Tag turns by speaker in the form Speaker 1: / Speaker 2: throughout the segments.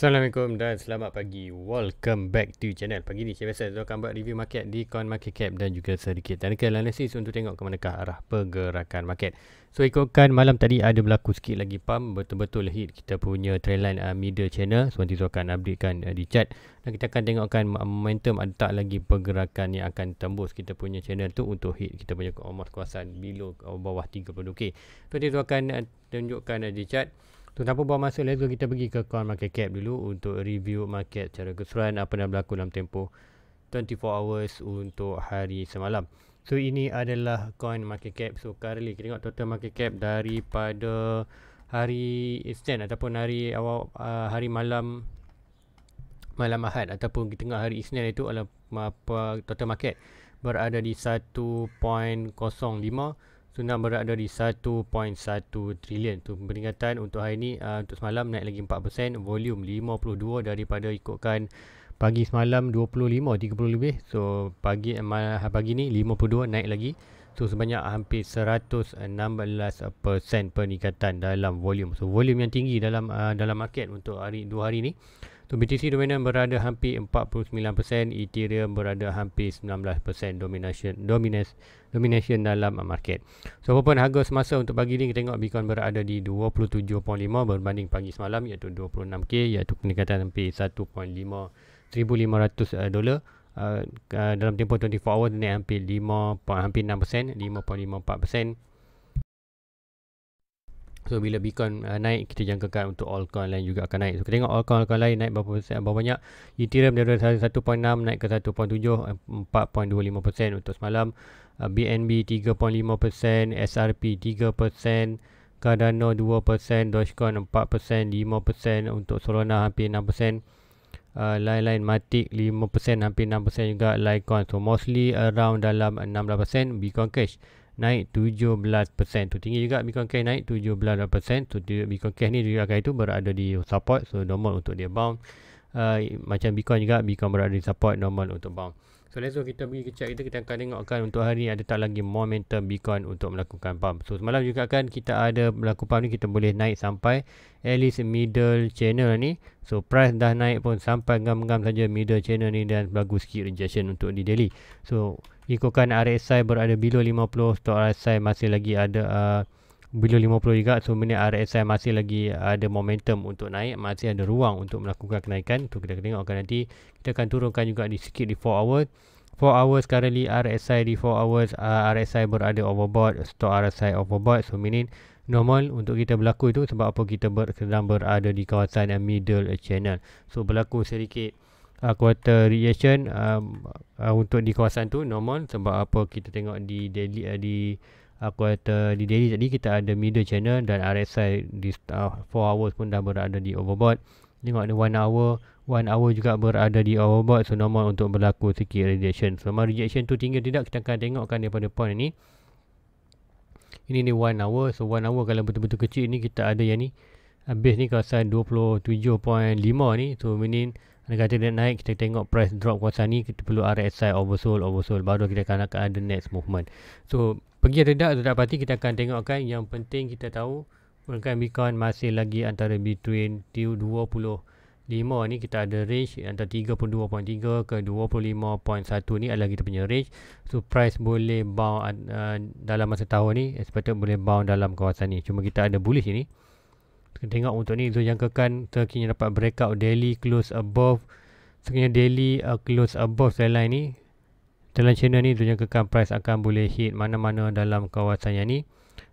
Speaker 1: Assalamualaikum dan selamat pagi Welcome back to channel Pagi ni saya biasa saya akan buat review market di Coin Market Cap Dan juga sedikit technical analysis untuk tengok ke manakah arah pergerakan market So ikutkan malam tadi ada berlaku sikit lagi pump Betul-betul hit kita punya trendline uh, middle channel So nanti saya akan updatekan uh, di chat Dan kita akan tengokkan momentum ada tak lagi pergerakan yang akan tembus kita punya channel tu Untuk hit kita punya almost kuasaan below uh, bawah 30k So nanti saya akan uh, tunjukkan uh, di chat Tu tanpa buang masa let's kita pergi ke coin market cap dulu untuk review market secara keseluruhan apa yang berlaku dalam tempoh 24 hours untuk hari semalam. So ini adalah coin market cap. So currently kita tengok total market cap daripada hari Isnin ataupun hari awal uh, hari malam malam Ahad ataupun kita tengok hari Isnin itu adalah apa total market berada di 1.05 So nak berada di 1.1 trilion tu peringatan untuk hari ni uh, untuk semalam naik lagi 4% volume 52 daripada ikutkan pagi semalam 25 30 lebih so pagi eh, pagi ni 52 naik lagi so sebanyak hampir 116% peningkatan dalam volume so volume yang tinggi dalam uh, dalam market untuk hari dua hari ni untuk BTC dominan berada hampir 49%, Ethereum berada hampir 19% domination dominance domination dalam market. So apa pun harga semasa untuk pagi ni kita tengok Bitcoin berada di 27.5 berbanding pagi semalam iaitu 26k iaitu peningkatan hampir 1.5 1500 eh, dolar. Uh, uh, dalam tempoh 24 hour naik hampir 5 hampir 6% 5.54% So bila Bitcoin uh, naik kita jangkakan untuk altcoin lain juga akan naik. So kita tengok altcoin altcoin lain naik berapa persen berapa banyak. Ethereum dari 1.6 naik ke 1.7 4.25% eh, untuk semalam. Uh, BNB 3.5%, SRP 3% Cardano 2%, Dogecoin 4%, 5% untuk Solana hampir 6%. Uh, lain-lain Matic 5% hampir 6% juga Litecoin so mostly around dalam 6-8% Bitcoin Cash naik 17% tu tinggi juga Bitcoin Cash naik 17% so Bitcoin Cash ni juga kali tu berada di support so normal untuk dia bound uh, ah, macam Bitcoin juga Bitcoin berada di support normal untuk bound so let's go kita pergi ke chart kita kita akan tengokkan untuk hari ni ada tak lagi momentum Bitcoin untuk melakukan pump so semalam juga kan kita ada melakukan pump ni kita boleh naik sampai at least middle channel ni so price dah naik pun sampai ngam-ngam saja middle channel ni dan berlaku sikit rejection untuk di daily so ikutkan RSI berada below 50 stok RSI masih lagi ada uh, below 50 juga so benda RSI masih lagi ada momentum untuk naik masih ada ruang untuk melakukan kenaikan tu kita tengok akan nanti kita akan turunkan juga di sikit di 4 hours. 4 hours currently RSI di 4 hours uh, RSI berada overbought stock RSI overbought so meaning normal untuk kita berlaku itu sebab apa kita ber sedang berada di kawasan middle channel so berlaku sedikit uh, quarter reaction um, uh, untuk di kawasan tu normal sebab apa kita tengok di daily uh, di uh, quarter di daily tadi kita ada middle channel dan RSI di 4 uh, hours pun dah berada di overbought tengok ni 1 hour 1 hour juga berada di overbought so normal untuk berlaku sikit reaction so memang reaction tu tinggi tidak kita akan tengokkan daripada point ni ini ni 1 hour so 1 hour kalau betul-betul kecil ni kita ada yang ni habis uh, ni kawasan 27.5 ni so meaning dia kata dia naik, kita tengok price drop kuasa ni, kita perlu RSI oversold, oversold. Baru kita akan, akan ada next movement. So, pergi redak, redak pasti kita akan tengokkan. Yang penting kita tahu, Perangkan Bitcoin masih lagi antara between 25 ni kita ada range antara 32.3 ke 25.1 ni adalah kita punya range. So price boleh bound uh, dalam masa tahun ni, expected boleh bound dalam kawasan ni. Cuma kita ada bullish ni kita tengok untuk ni zone jangkakan sekiranya dapat breakout daily close above sekiranya daily uh, close above trend line ni dalam channel ni zone jangkakan price akan boleh hit mana-mana dalam kawasan yang ni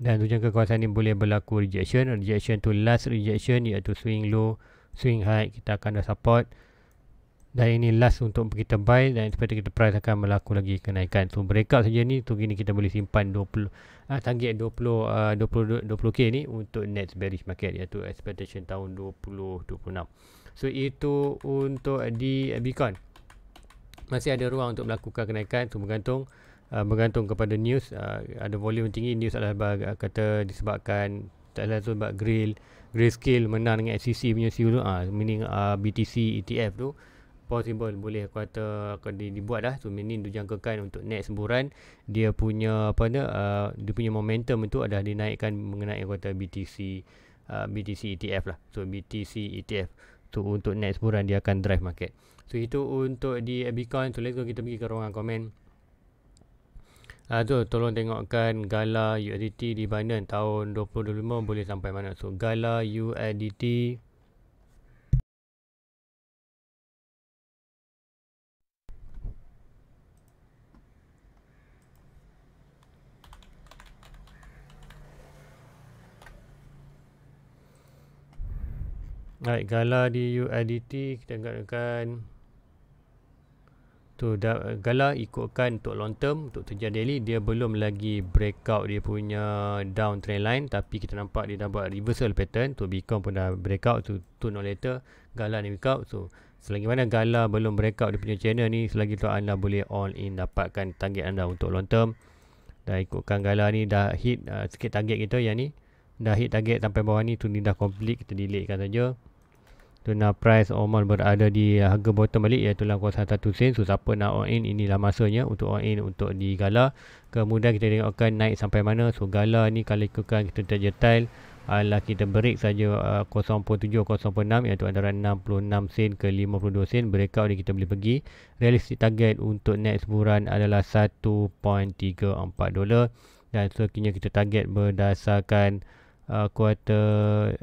Speaker 1: dan zone jangka kawasan ni boleh berlaku rejection rejection to last rejection iaitu swing low swing high kita akan ada support dan ini last untuk kita buy dan seperti kita price akan berlaku lagi kenaikan so breakout saja ni tu kini kita boleh simpan 20 ah, target 20 uh, 20 20k ni untuk next bearish market iaitu expectation tahun 2026 so itu untuk di Bitcoin masih ada ruang untuk melakukan kenaikan tu bergantung uh, bergantung kepada news uh, ada volume tinggi news adalah bag, kata disebabkan tak ada sebab grill grayscale menang dengan SEC punya CEO ah uh, meaning uh, ah, BTC ETF tu possible boleh aku kata akan di, dibuat lah tu so, mini dijangkakan untuk next bulan dia punya apa ni uh, dia punya momentum itu ada dinaikkan mengenai kata BTC uh, BTC ETF lah so BTC ETF tu untuk next bulan dia akan drive market so itu untuk di Bitcoin so let's go kita pergi ke ruangan komen Aduh, tolong tengokkan gala USDT di Binance tahun 2025 boleh sampai mana. So gala USDT Alright, gala di UIDT kita ingatkan tu da, gala ikutkan untuk long term untuk tujuan daily dia belum lagi breakout dia punya down trend line tapi kita nampak dia dah buat reversal pattern tu Bitcoin pun dah breakout tu tu no later gala ni breakout so selagi mana gala belum breakout dia punya channel ni selagi tu anda boleh all in dapatkan target anda untuk long term dah ikutkan gala ni dah hit uh, sikit target kita yang ni dah hit target sampai bawah ni tu ni dah complete kita delete kan saja kena price Oman berada di harga bottom balik iaitu dalam kuasa satu sen so siapa nak on in inilah masanya untuk on in untuk di gala kemudian kita tengokkan naik sampai mana so gala ni kalau ikutkan kita terjetail adalah kita break saja uh, 0.7 0.6 iaitu antara 66 sen ke 52 sen breakout ni kita boleh pergi realistic target untuk next bulan adalah 1.34 dolar dan sekiranya kita target berdasarkan uh, kuarter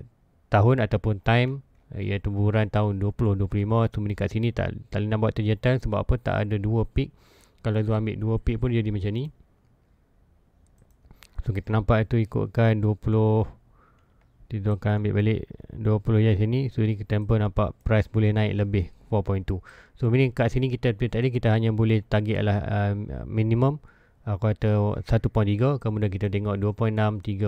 Speaker 1: tahun ataupun time iaitu eh, buburan tahun 2025 tu meningkat sini tak tak nak buat terjatan sebab apa tak ada dua peak kalau tu ambil dua peak pun jadi macam ni so kita nampak itu ikutkan 20 kita akan ambil balik 20 yang sini so ni kita pun nampak price boleh naik lebih 4.2 so meaning kat sini kita tadi kita hanya boleh target adalah uh, minimum aku kata 1.3 kemudian kita tengok 2.6 3.6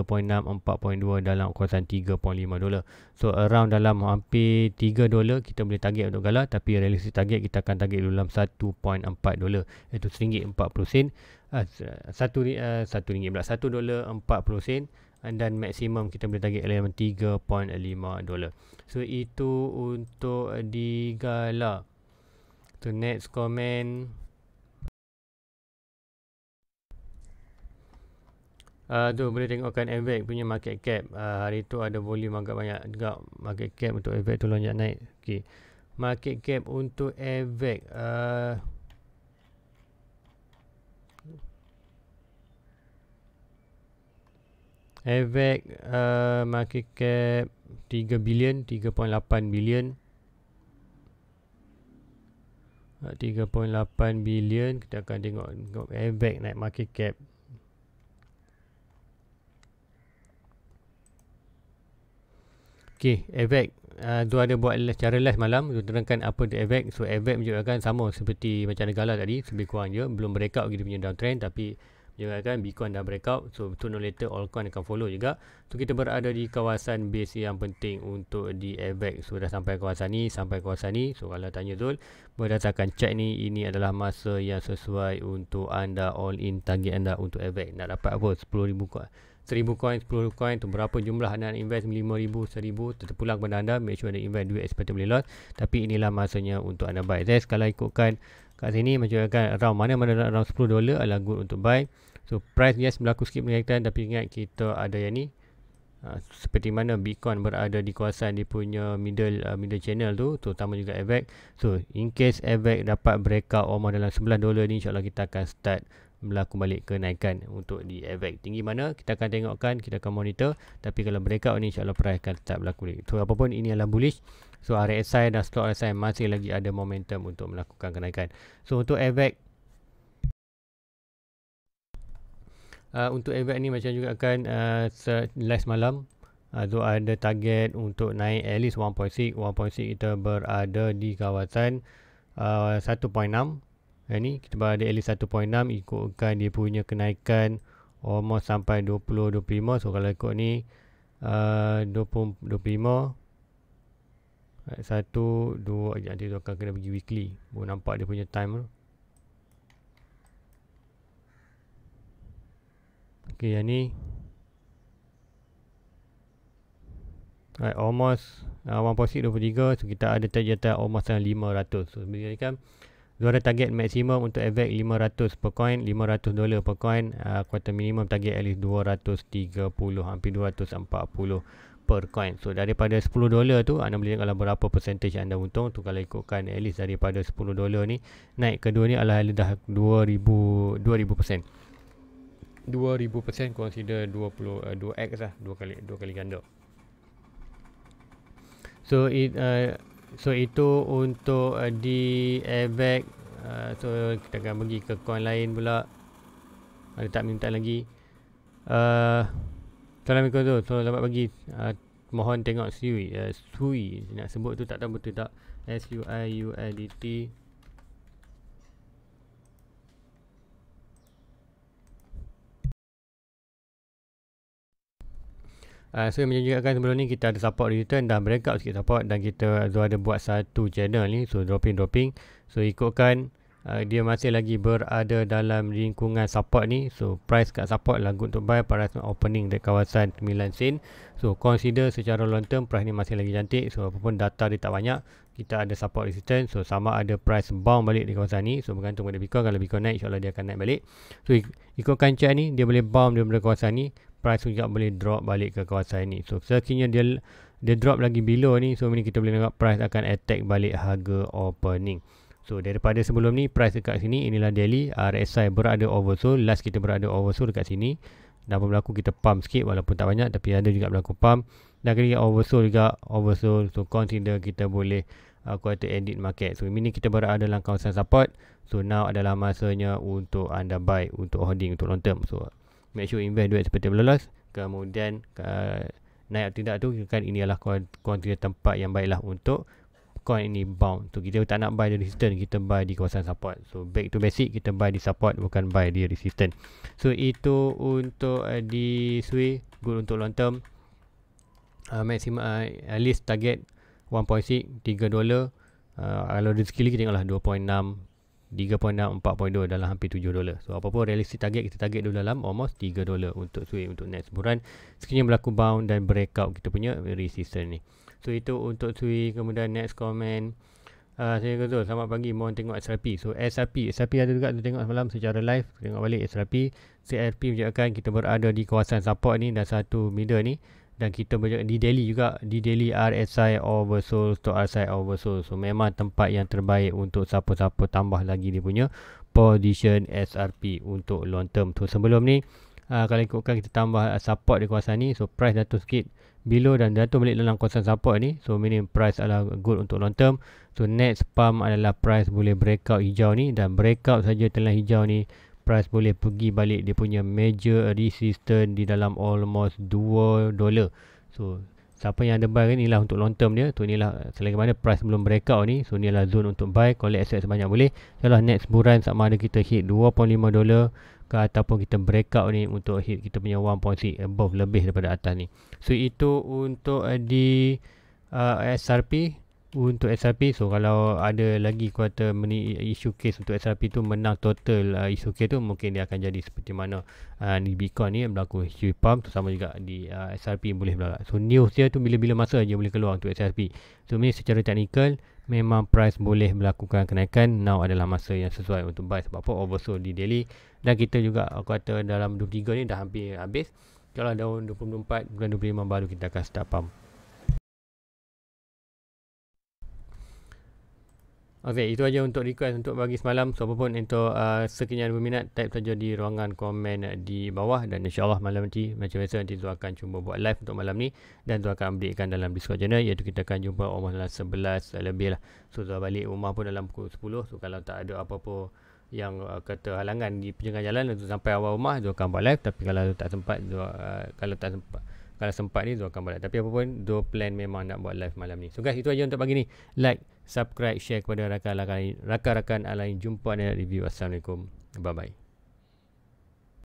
Speaker 1: 4.2 dalam kuasaan 3.5 dolar so around dalam hampir 3 dolar kita boleh target untuk gala tapi realistic target kita akan target dalam 1.4 dolar iaitu seringgit 40 sen ah, satu uh, satu ringgit pula 1 dolar 40 sen dan maksimum kita boleh target dalam 3.5 dolar so itu untuk di gala so, next comment uh, tu boleh tengokkan Avex punya market cap uh, hari tu ada volume agak banyak juga market cap untuk Avex tu lonjak naik okey market cap untuk Avex uh, Avex uh, market cap 3 bilion 3.8 bilion 3.8 ah, bilion kita akan tengok, tengok Avex naik market cap Okey, efek. Uh, ah, tu ada buat cara last malam tu terangkan apa the effect so effect menunjukkan sama seperti macam negara tadi lebih kurang je belum breakout lagi dia punya downtrend tapi menunjukkan Bitcoin dah breakout so sooner or later all coin akan follow juga so kita berada di kawasan base yang penting untuk di effect so dah sampai kawasan ni sampai kawasan ni so kalau tanya Zul berdasarkan chat ni ini adalah masa yang sesuai untuk anda all in target anda untuk effect nak dapat apa 10,000 kuat 1000 coin, 10 coin tu berapa jumlah anda invest 5000, 1000 terpulang kepada anda make sure anda invest duit expected boleh loss tapi inilah masanya untuk anda buy. Jadi kalau ikutkan kat sini macam kan around mana-mana around 10 dolar adalah good untuk buy. So price yes berlaku sikit meningkatkan tapi ingat kita ada yang ni Uh, seperti mana Bitcoin berada di kawasan dia punya middle uh, middle channel tu terutama juga AVAX e so in case AVAX e dapat breakout rumah dalam dolar ni insyaAllah kita akan start berlaku balik kenaikan untuk di AVAX tinggi mana kita akan tengokkan kita akan monitor tapi kalau breakout ni insyaAllah price akan tetap berlaku balik so apapun ini adalah bullish so RSI dan stock RSI masih lagi ada momentum untuk melakukan kenaikan so untuk AVAX Uh, untuk AVAX ni macam juga akan uh, last malam uh, so ada target untuk naik at least 1.6 1.6 kita berada di kawasan uh, Ha, ni kita berada at least 1.6 ikutkan dia punya kenaikan almost sampai 20-25 so kalau ikut ni uh, 20-25 right, 1, 2 sekejap nanti tu akan kena pergi weekly boleh nampak dia punya time tu ok yang ni right, almost uh, 1.6 23 so kita ada target almost 500 so sebenarnya kan Zora target maksimum untuk evac 500 per coin, 500 dolar per coin. Uh, ah, quarter minimum target at least 230, hampir 240 per coin. So daripada 10 dolar tu, anda boleh tengok berapa percentage anda untung. Tu kalau ikutkan at least daripada 10 dolar ni, naik kedua ni adalah dah 2000, 2000%. 2000% consider 20, uh, 2x lah, 2 kali, 2 kali ganda. So it, uh, So itu untuk uh, di airbag uh, So kita akan pergi ke coin lain pula Ada tak minta lagi uh, Assalamualaikum uh, tu So selamat bagi uh, Mohon tengok Sui uh, Sui Nak sebut tu tak tahu betul tak S-U-I-U-L-D-T Ah, so yang juga kan sebelum ni kita ada support return dah out sikit support dan kita so ada buat satu channel ni so dropping dropping so ikutkan uh, dia masih lagi berada dalam lingkungan support ni so price kat support lah good to buy pada opening dekat kawasan 9 sen so consider secara long term price ni masih lagi cantik so apapun data dia tak banyak kita ada support resistance so sama ada price bound balik di kawasan ni so bergantung pada Bitcoin kalau Bitcoin naik insyaAllah dia akan naik balik so ikutkan chart ni dia boleh bound dia kawasan ni price juga boleh drop balik ke kawasan ini. So sekiranya dia dia drop lagi below ni so ini kita boleh nampak price akan attack balik harga opening. So daripada sebelum ni price dekat sini inilah daily RSI berada oversold last kita berada oversold dekat sini dan apa berlaku kita pump sikit walaupun tak banyak tapi ada juga berlaku pump dan kali oversold juga oversold so consider kita boleh uh, quarter edit market so ini kita berada dalam kawasan support so now adalah masanya untuk anda buy untuk holding untuk long term so make sure invest duit seperti lolos kemudian uh, naik atau tidak tu kan ini adalah kuantiti tempat yang baiklah untuk coin ini bound tu so, kita tak nak buy di resistance kita buy di kawasan support so back to basic kita buy di support bukan buy di resistance so itu untuk uh, di sui good untuk long term uh, maximum uh, at least target 1.6 3 dolar uh, kalau di sekili kita tengoklah 2.6 3.6 4.2 dalam hampir 7 dolar. So apa pun realistic target kita target dulu dalam almost 3 dolar untuk swing untuk next bulan. Sekiranya berlaku bound dan breakout kita punya resistance ni. So itu untuk swing kemudian next comment. Uh, saya kata selamat pagi mohon tengok SRP. So SRP, SRP ada juga tu tengok semalam secara live tengok balik SRP. CRP menunjukkan kita berada di kawasan support ni dan satu middle ni dan kita bercakap di Delhi juga di Delhi RSI Oversoul to RSI Oversoul so memang tempat yang terbaik untuk siapa-siapa tambah lagi dia punya position SRP untuk long term so sebelum ni uh, kalau ikutkan kita tambah support di kawasan ni so price jatuh sikit below dan jatuh balik dalam kawasan support ni so meaning price adalah good untuk long term so next pump adalah price boleh breakout hijau ni dan breakout saja telah hijau ni price boleh pergi balik dia punya major resistance di dalam almost 2 dollar. So siapa yang ada buy kan lah untuk long term dia. Tu inilah selagi mana price belum breakout ni. So inilah zone untuk buy collect asset sebanyak boleh. Jelah next buran sama ada kita hit 2.5 dollar ke ataupun kita breakout ni untuk hit kita punya 1.6 above lebih daripada atas ni. So itu untuk uh, di uh, SRP untuk SRP so kalau ada lagi kuarter meni isu case untuk SRP tu menang total uh, isu case tu mungkin dia akan jadi seperti mana uh, di Bitcoin ni berlaku isu pump tu sama juga di uh, SRP boleh berlaku so news dia tu bila-bila masa je boleh keluar untuk SRP so ni secara technical memang price boleh melakukan kenaikan now adalah masa yang sesuai untuk buy sebab apa oversold di daily dan kita juga uh, kuarter dalam 23 ni dah hampir habis kalau ada 24 bulan 25 baru kita akan start pump Okey, itu aja untuk request untuk bagi semalam. So, apa pun untuk uh, sekian berminat, type saja di ruangan komen di bawah. Dan insyaAllah malam nanti, macam biasa, nanti tu akan cuba buat live untuk malam ni. Dan tu akan updatekan dalam Discord channel, iaitu kita akan jumpa almost dalam 11 lebih lah. So, tu balik rumah pun dalam pukul 10. So, kalau tak ada apa-apa yang uh, kata halangan di penjengah jalan, tu sampai awal rumah, tu akan buat live. Tapi kalau tak sempat, tu, uh, kalau tak sempat, kalau sempat ni, tu akan buat Tapi apa pun, tu plan memang nak buat live malam ni. So, guys, itu aja untuk pagi ni. Like, subscribe, share kepada rakan-rakan lain. Rakan-rakan lain jumpa dan review. Assalamualaikum. Bye-bye.